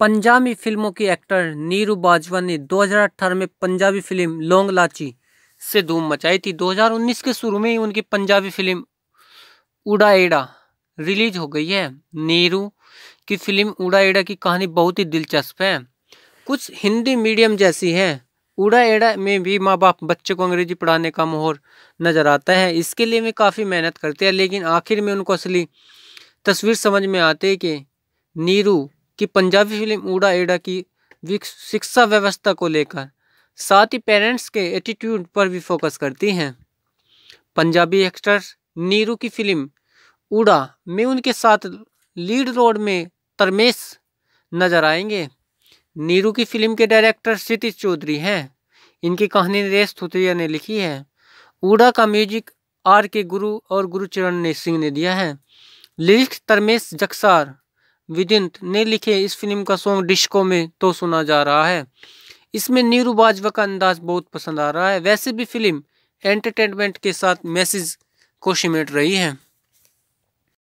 पंजाबी फिल्मों के एक्टर नीरू बाजवा ने 2018 में पंजाबी फिल्म लोंग लाची से धूम मचाई थी 2019 के शुरू में ही उनकी पंजाबी फिल्म उड़ा एड़ा रिलीज हो गई है नीरू की फिल्म उड़ा एड़ा की कहानी बहुत ही दिलचस्प है कुछ हिंदी मीडियम जैसी है उड़ा एड़ा में भी माँ बाप बच्चे को अंग्रेजी पढ़ाने का मोहर नज़र आता है इसके लिए वे काफ़ी मेहनत करते हैं लेकिन आखिर में उनको असली तस्वीर समझ में आती है कि नीरू कि पंजाबी फिल्म उड़ा एड़ा की शिक्षा व्यवस्था को लेकर साथ ही पेरेंट्स के एटीट्यूड पर भी फोकस करती हैं पंजाबी एक्टर नीरू की फिल्म उड़ा में उनके साथ लीड रोड में तरमेश नजर आएंगे नीरू की फिल्म के डायरेक्टर क्षितिश चौधरी हैं इनकी कहानी नरेश थुतिया ने लिखी है उड़ा का म्यूजिक आर के गुरु और गुरुचरण ने सिंह ने दिया है लिरिक्स तरमेश जक्सार विदिंत ने लिखे इस फिल्म का सॉन्ग डिस्को में तो सुना जा रहा है इसमें नीरू बाजवा का अंदाज बहुत पसंद आ रहा है वैसे भी फिल्म एंटरटेनमेंट के साथ मैसेज को सिमेट रही है